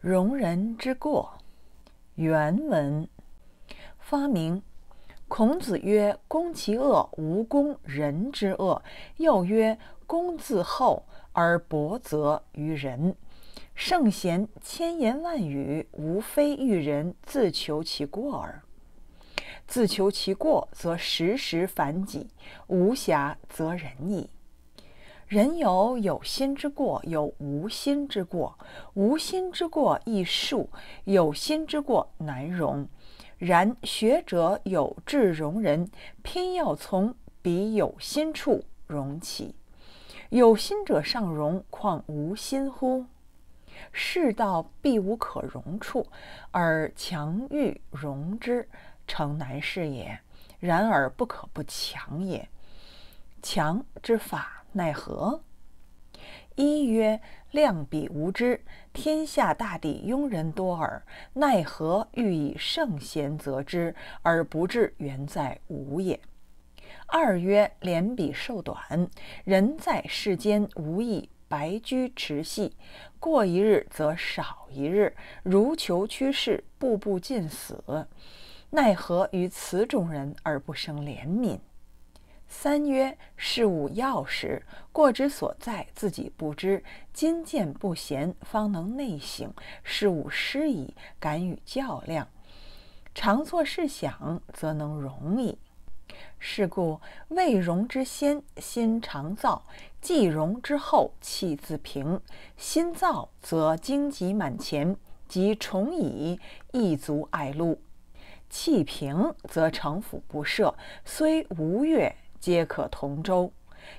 容人之过。原文发明。孔子曰：“攻其恶，无攻人之恶。”又曰：“攻自厚而薄责于人。”圣贤千言万语，无非欲人自求其过耳。自求其过，则时时反己，无暇则人矣。人有有心之过，有无心之过。无心之过易恕，有心之过难容。然学者有志容人，偏要从彼有心处容起。有心者尚容，况无心乎？世道必无可容处，而强欲容之，诚难事也。然而不可不强也。强之法。奈何？一曰量彼无知，天下大抵庸人多耳。奈何欲以圣贤责之，而不至原在无也。二曰怜彼寿短，人在世间无益，白驹持隙，过一日则少一日。如求趋势，步步尽死。奈何于此种人而不生怜悯？三曰，事物要时，过之所在，自己不知；今见不贤，方能内省。事物失矣，敢与较量。常作事想，则能容矣。是故，未容之先，心常躁；既容之后，气自平。心躁则荆棘满前，即重矣；亦足碍路。气平则城府不设，虽无月。皆可同舟，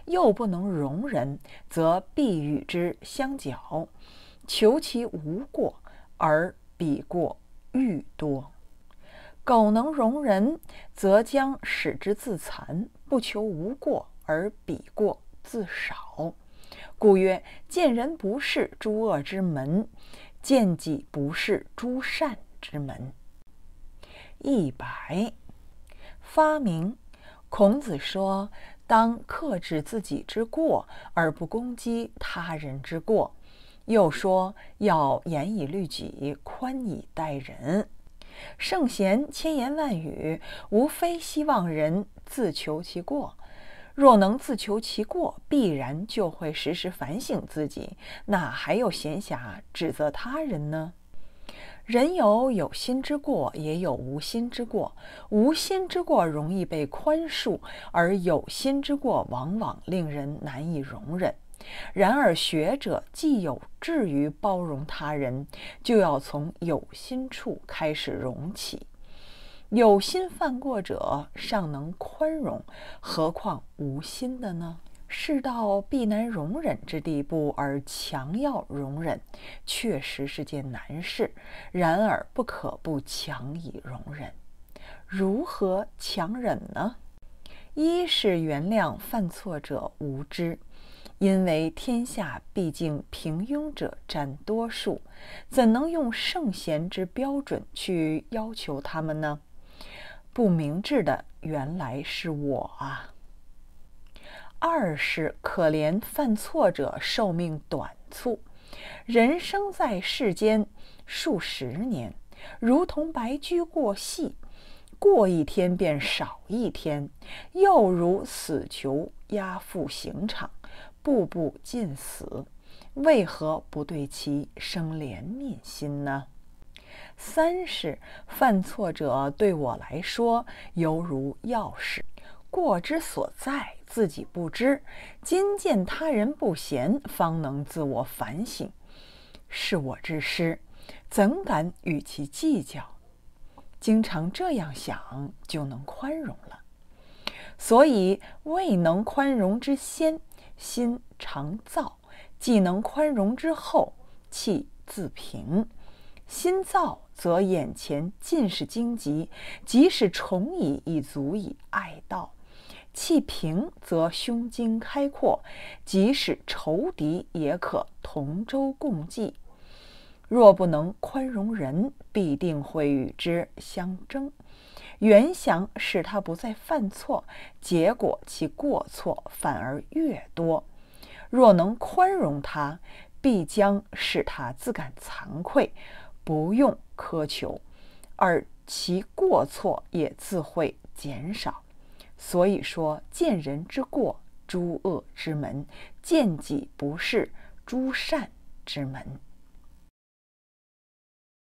又不能容人，则必与之相较，求其无过，而彼过愈多；苟能容人，则将使之自残，不求无过，而彼过自少。故曰：见人不是，诸恶之门；见己不是，诸善之门。一百发明。孔子说：“当克制自己之过，而不攻击他人之过。”又说：“要严以律己，宽以待人。”圣贤千言万语，无非希望人自求其过。若能自求其过，必然就会时时反省自己，哪还有闲暇指责他人呢？人有有心之过，也有无心之过。无心之过容易被宽恕，而有心之过往往令人难以容忍。然而，学者既有志于包容他人，就要从有心处开始容起。有心犯过者尚能宽容，何况无心的呢？事到必难容忍之地步，而强要容忍，确实是件难事。然而，不可不强以容忍。如何强忍呢？一是原谅犯错者无知，因为天下毕竟平庸者占多数，怎能用圣贤之标准去要求他们呢？不明智的，原来是我啊。二是可怜犯错者寿命短促，人生在世间数十年，如同白驹过隙，过一天便少一天，又如死囚押赴刑场，步步尽死，为何不对其生怜悯心呢？三是犯错者对我来说犹如钥匙。过之所在，自己不知；今见他人不贤，方能自我反省。是我之失，怎敢与其计较？经常这样想，就能宽容了。所以，未能宽容之先，心常躁；既能宽容之后，气自平。心躁则眼前尽是荆棘，即使重以，已足以哀悼。气平则胸襟开阔，即使仇敌也可同舟共济。若不能宽容人，必定会与之相争。原想使他不再犯错，结果其过错反而越多。若能宽容他，必将使他自感惭愧，不用苛求，而其过错也自会减少。所以说，见人之过，诸恶之门；见己不是，诸善之门。